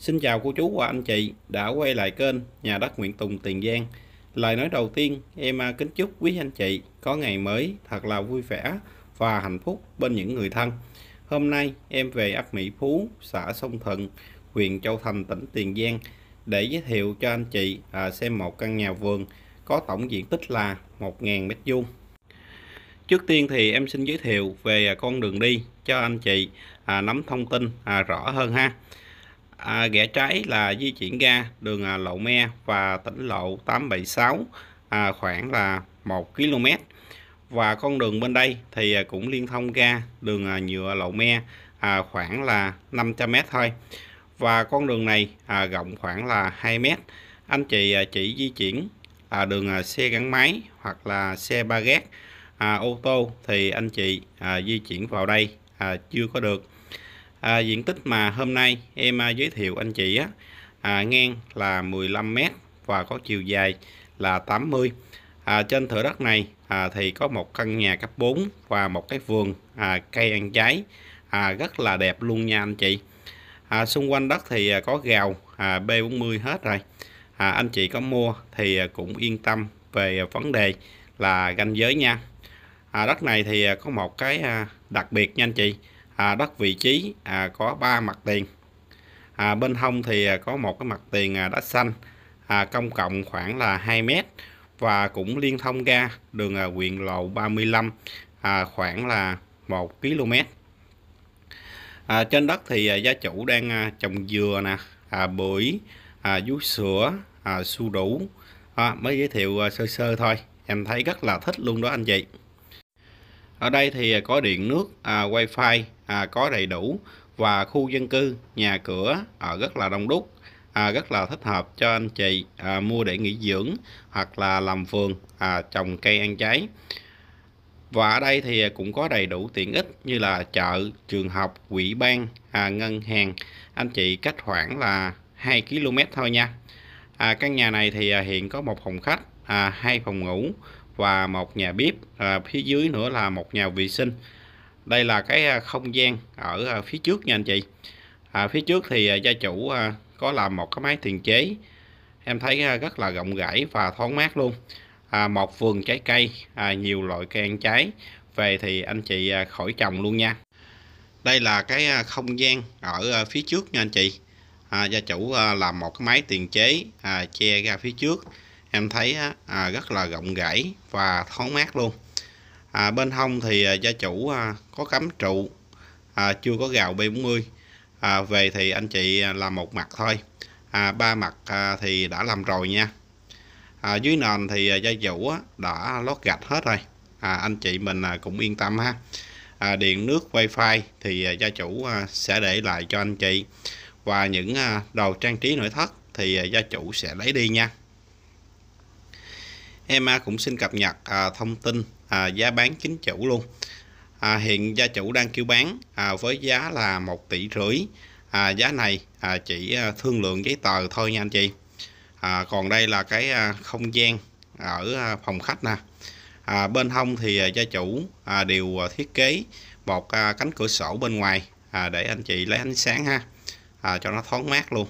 Xin chào cô chú và anh chị đã quay lại kênh Nhà đất Nguyễn Tùng Tiền Giang. Lời nói đầu tiên, em à, kính chúc quý anh chị có ngày mới thật là vui vẻ và hạnh phúc bên những người thân. Hôm nay em về ấp Mỹ Phú, xã Sông Thuận, huyện Châu Thành, tỉnh Tiền Giang để giới thiệu cho anh chị à, xem một căn nhà vườn có tổng diện tích là 1.000 m2. Trước tiên thì em xin giới thiệu về con đường đi cho anh chị à, nắm thông tin rõ hơn ha à, rẽ trái là di chuyển ra đường à, Lộ Me và tỉnh lộ 876 à, khoảng là 1 km và con đường bên đây thì à, cũng liên thông ra đường à, nhựa Lộ Me à, khoảng là 500m thôi và con đường này à, rộng khoảng là 2m anh chị à, chỉ di chuyển à, đường à, xe gắn máy hoặc là xe ba gác à, ô tô thì anh chị à, di chuyển vào đây à, chưa có được à, diện tích mà hôm nay em à, giới thiệu anh chị á à, ngang là 15m và có chiều dài là 80 à, trên thửa đất này à, thì có một căn nhà cấp 4 và một cái vườn à, cây ăn trái à, rất là đẹp luôn nha anh chị à, xung quanh đất thì à, có gào à, B40 hết rồi à, anh chị có mua thì à, cũng yên tâm về vấn đề là ranh giới nha à, đất này thì có một cái đặc biệt nha anh chị à, đất vị trí à, có ba mặt tiền à, bên hông thì à, có một cái mặt tiền à, đá xanh à, công cộng khoảng là 2 mét và cũng liên thông ga đường à, huyện lộ 35 à, khoảng là 1 km à, trên đất thì à, gia chủ đang à, trồng dừa nè à, bưởi à, vú sữa à, su đủ à, mới giới thiệu à, sơ sơ thôi em thấy rất là thích luôn đó anh chị ở đây thì à, có điện nước à, wifi à, có đầy đủ và khu dân cư, nhà cửa à, rất là đông đúc, à, rất là thích hợp cho anh chị à, mua để nghỉ dưỡng hoặc là làm vườn, à, trồng cây ăn trái. Và ở đây thì cũng có đầy đủ tiện ích như là chợ, trường học, ủy ban, à, ngân hàng. Anh chị cách khoảng là 2 km thôi nha. À, căn nhà này thì à, hiện có một phòng khách, à, hai phòng ngủ và một nhà bếp. À, phía dưới nữa là một nhà vệ sinh đây là cái à, không gian ở à, phía trước nha anh chị à, phía trước thì à, gia chủ có làm một cái máy thiền chế em thấy rất là rộng rãi và thoáng mát luôn à, một vườn trái cây à, nhiều loại cây ăn trái về thì anh chị khỏi trồng luôn nha đây là cái không gian ở phía trước nha anh chị à, gia chủ làm một cái máy tiền chế à, che ra phía trước em thấy à, rất là rộng rãi và thoáng mát luôn à, bên hông thì à, gia chủ à, có cắm trụ à, chưa có gào B40 à, về thì anh chị à, làm một mặt thôi à, ba mặt à, thì đã làm rồi nha à, dưới nền thì à, gia chủ á, đã lót gạch hết rồi à, anh chị mình à, cũng yên tâm ha à, điện nước wifi thì à, gia chủ à, sẽ để lại cho anh chị và những à, đồ trang trí nội thất thì à, gia chủ sẽ lấy đi nha em à, cũng xin cập nhật à, thông tin à, giá bán chính chủ luôn à, hiện gia chủ đang kêu bán à, với giá là 1 tỷ rưỡi à, giá này à, chỉ à, thương lượng giấy tờ thôi nha anh chị à, còn đây là cái à, không gian ở à, phòng khách nè à, bên hông thì gia chủ à, đều thiết kế một cánh cửa sổ bên ngoài à, để anh chị lấy ánh sáng ha à, cho nó thoáng mát luôn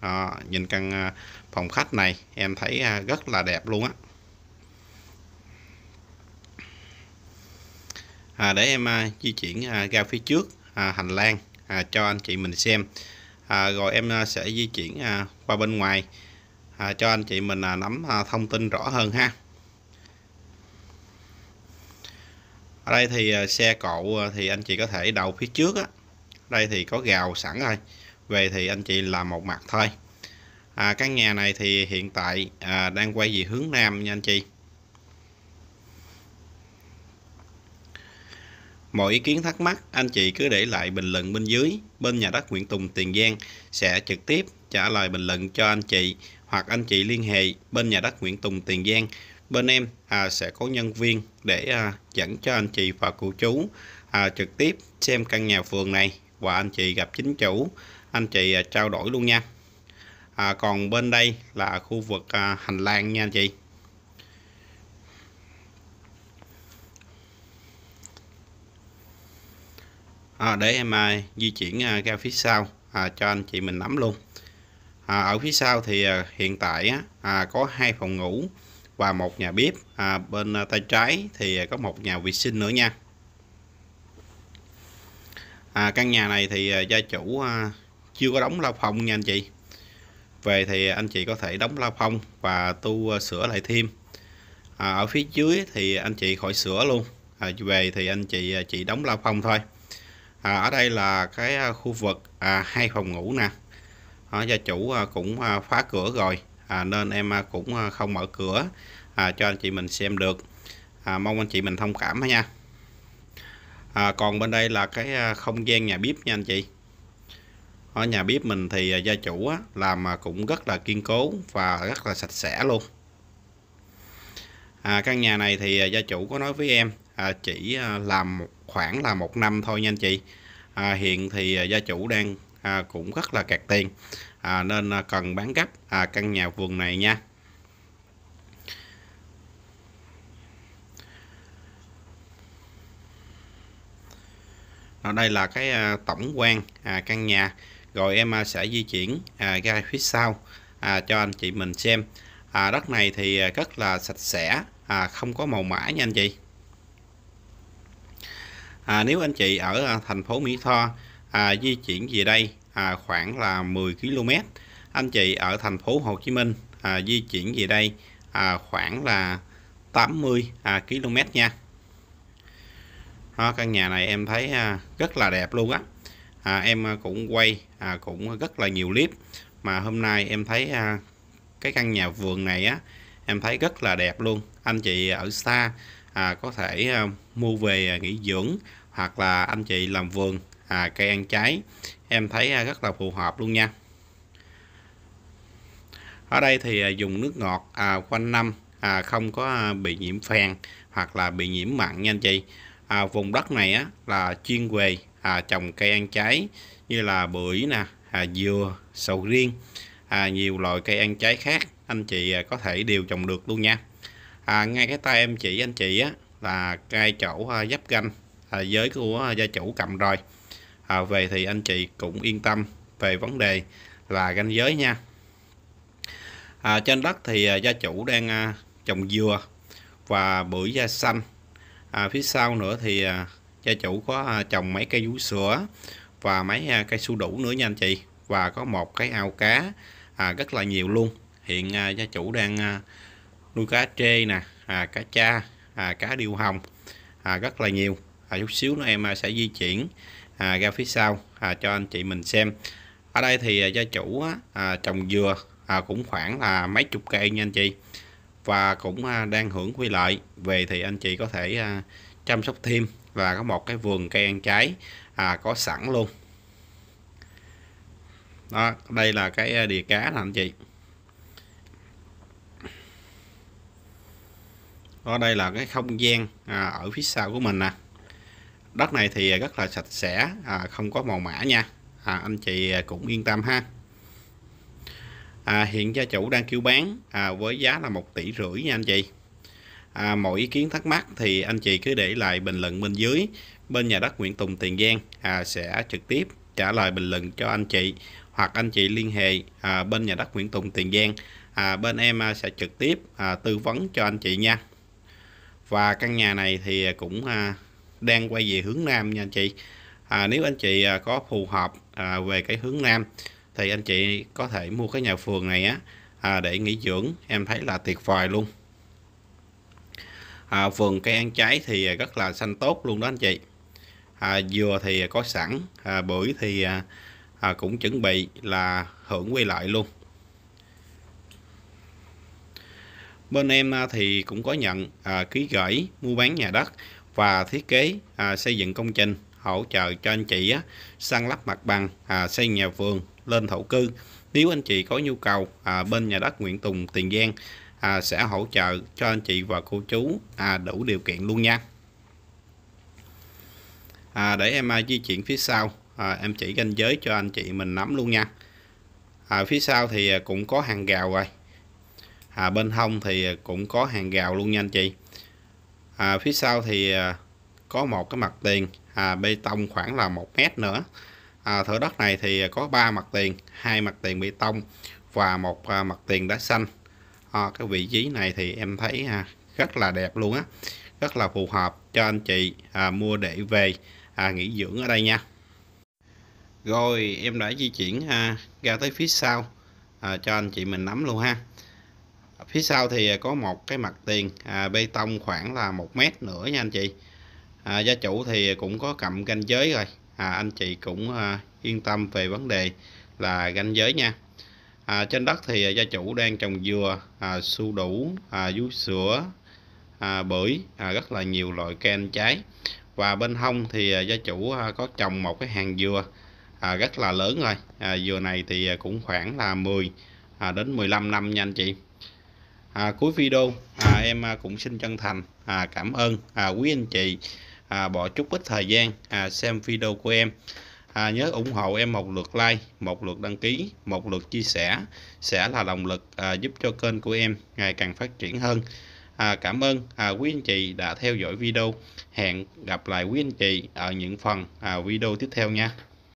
à, nhìn căn phòng khách này em thấy rất là đẹp luôn á à, để em à, di chuyển à, ra phía trước à, hành lang à, cho anh chị mình xem à, rồi em à, sẽ di chuyển à, qua bên ngoài à, cho anh chị mình à, nắm à, thông tin rõ hơn ha ở đây thì à, xe cộ à, thì anh chị có thể đầu phía trước á đây thì có gào sẵn rồi về thì anh chị làm một mặt thôi à, căn nhà này thì hiện tại à, đang quay về hướng nam nha anh chị Mọi ý kiến thắc mắc, anh chị cứ để lại bình luận bên dưới. Bên nhà đất Nguyễn Tùng Tiền Giang sẽ trực tiếp trả lời bình luận cho anh chị hoặc anh chị liên hệ bên nhà đất Nguyễn Tùng Tiền Giang. Bên em à, sẽ có nhân viên để à, dẫn cho anh chị và cô chú à, trực tiếp xem căn nhà phường này và anh chị gặp chính chủ, anh chị à, trao đổi luôn nha. À, còn bên đây là khu vực à, hành lang nha anh chị. à, để em à, di chuyển à, ra phía sau à, cho anh chị mình nắm luôn à, ở phía sau thì à, hiện tại à, có hai phòng ngủ và một nhà bếp à, bên à, tay trái thì à, có một nhà vệ sinh nữa nha à, căn nhà này thì à, gia chủ à, chưa có đóng lao phong nha anh chị về thì anh chị có thể đóng lao phong và tu à, sửa lại thêm à, ở phía dưới thì anh chị khỏi sửa luôn à, về thì anh chị chỉ đóng lao phong thôi à, ở đây là cái à, khu vực à, hai phòng ngủ nè à, gia chủ à, cũng à, khóa cửa rồi à, nên em à, cũng à, không mở cửa à, cho anh chị mình xem được à, mong anh chị mình thông cảm nha à, còn bên đây là cái à, không gian nhà bếp nha anh chị ở nhà bếp mình thì à, gia chủ á, làm cũng rất là kiên cố và rất là sạch sẽ luôn à, căn nhà này thì gia chủ có nói với em À, chỉ à, làm khoảng là một năm thôi nha anh chị à, hiện thì à, gia chủ đang à, cũng rất là kẹt tiền à, nên cần bán gấp à, căn nhà vườn này nha Ở đây là cái tổng quan à, căn nhà rồi em sẽ di chuyển à, ra phía sau à, cho anh chị mình xem à, đất này thì rất là sạch sẽ à, không có màu mã nha anh chị à, nếu anh chị ở à, thành phố Mỹ Tho à, di chuyển về đây à, khoảng là 10 km anh chị ở thành phố Hồ Chí Minh à, di chuyển về đây à, khoảng là 80 à, km nha đó, căn nhà này em thấy à, rất là đẹp luôn á à, em à, cũng quay à, cũng rất là nhiều clip mà hôm nay em thấy à, cái căn nhà vườn này á em thấy rất là đẹp luôn anh chị ở xa à, có thể à, mua về à, nghỉ dưỡng hoặc là anh chị làm vườn à, cây ăn trái em thấy à, rất là phù hợp luôn nha ở đây thì à, dùng nước ngọt à, quanh năm à, không có à, bị nhiễm phèn hoặc là bị nhiễm mặn nha anh chị à, vùng đất này á, là chuyên về à, trồng cây ăn trái như là bưởi nè à, dừa sầu riêng à, nhiều loại cây ăn trái khác anh chị à, có thể đều trồng được luôn nha à, ngay cái tay em chỉ anh chị á là cây chỗ dắp à, ganh à, giới của à, gia chủ cầm rồi à, về thì anh chị cũng yên tâm về vấn đề là ganh giới nha à, trên đất thì à, gia chủ đang trồng dừa và bưởi da xanh à, phía sau nữa thì gia chủ có trồng mấy cây vú sữa và mấy cây su đủ nữa nha anh chị và có một cái ao cá à, rất là nhiều luôn hiện gia chủ đang nuôi cá trê nè à, cá cha à, cá điêu hồng à, rất là nhiều à, chút xíu nữa em à, sẽ di chuyển à, ra phía sau à, cho anh chị mình xem ở đây thì à, gia chủ à, trồng dừa à, cũng khoảng là mấy chục cây nha anh chị và cũng à, đang hưởng quy lợi về thì anh chị có thể à, chăm sóc thêm và có một cái vườn cây ăn trái à, có sẵn luôn đó đây là cái à, đìa cá nè anh chị đó đây là cái không gian à, ở phía sau của mình nè đất này thì rất là sạch sẽ à, không có màu mã nha à, anh chị cũng yên tâm ha à, hiện gia chủ đang kêu bán à, với giá là một tỷ rưỡi nha anh chị à, mọi ý kiến thắc mắc thì anh chị cứ để lại bình luận bên dưới bên nhà đất Nguyễn Tùng Tiền Giang à, sẽ trực tiếp trả lời bình luận cho anh chị hoặc anh chị liên hệ à, bên nhà đất Nguyễn Tùng Tiền Giang à, bên em à, sẽ trực tiếp à, tư vấn cho anh chị nha và căn nhà này thì à, cũng à, đang quay về hướng nam nha anh chị à, nếu anh chị à, có phù hợp à, về cái hướng nam thì anh chị có thể mua cái nhà phường này á à, để nghỉ dưỡng em thấy là tuyệt vời luôn à, vườn cây ăn trái thì rất là xanh tốt luôn đó anh chị à, dừa thì có sẵn à, bưởi thì à, cũng chuẩn bị là hưởng quay lại luôn bên em à, thì cũng có nhận à, ký gửi mua bán nhà đất và thiết kế à, xây dựng công trình hỗ trợ cho anh chị á, săn lắp mặt bằng à, xây nhà vườn lên thổ cư nếu anh chị có nhu cầu à, bên nhà đất Nguyễn Tùng Tiền Giang à, sẽ hỗ trợ cho anh chị và cô chú à, đủ điều kiện luôn nha à, để em à, di chuyển phía sau à, em chỉ ranh giới cho anh chị mình nắm luôn nha à, phía sau thì à, cũng có hàng gào rồi à, bên hông thì cũng có hàng gào luôn nha anh chị à, phía sau thì à, có một cái mặt tiền à, bê tông khoảng là một mét nữa à, thửa đất này thì có ba mặt tiền hai mặt tiền bê tông và một à, mặt tiền đá xanh à, cái vị trí này thì em thấy à, rất là đẹp luôn á rất là phù hợp cho anh chị à, mua để về à, nghỉ dưỡng ở đây nha rồi em đã di chuyển à, ra tới phía sau à, cho anh chị mình nắm luôn ha phía sau thì à, có một cái mặt tiền à, bê tông khoảng là một mét nữa nha anh chị à, gia chủ thì cũng có cầm ranh giới rồi à, anh chị cũng à, yên tâm về vấn đề là ranh giới nha à, trên đất thì à, gia chủ đang trồng dừa à, su đủ à, vú sữa à, bưởi à, rất là nhiều loại cây ăn trái và bên hông thì à, gia chủ có trồng một cái hàng dừa à, rất là lớn rồi à, dừa này thì cũng khoảng là 10 à, đến 15 năm nha anh chị à, cuối video à, em à, cũng xin chân thành à, cảm ơn à, quý anh chị à, bỏ chút ít thời gian à, xem video của em à, nhớ ủng hộ em một lượt like một lượt đăng ký một lượt chia sẻ sẽ là động lực à, giúp cho kênh của em ngày càng phát triển hơn à, cảm ơn à, quý anh chị đã theo dõi video hẹn gặp lại quý anh chị ở những phần à, video tiếp theo nha